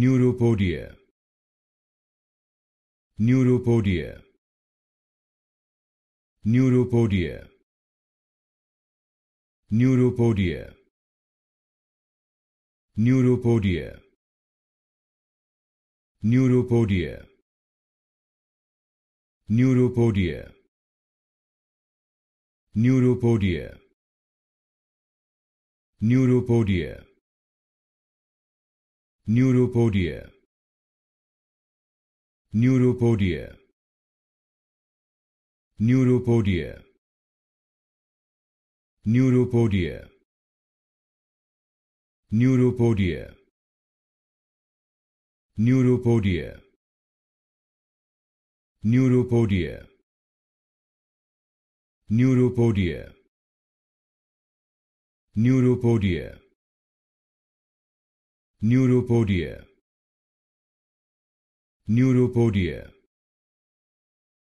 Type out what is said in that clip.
Neuropodia Neuropodia Neuropodia Neuropodia Neuropodia Neuropodia Neuropodia Neuropodia Neuropodia Neuropodia Neuropodia Neuropodia Neuropodia Neuropodia Neuropodia Neuropodia Neuropodia Neuropodia Neuropodia Neuropodia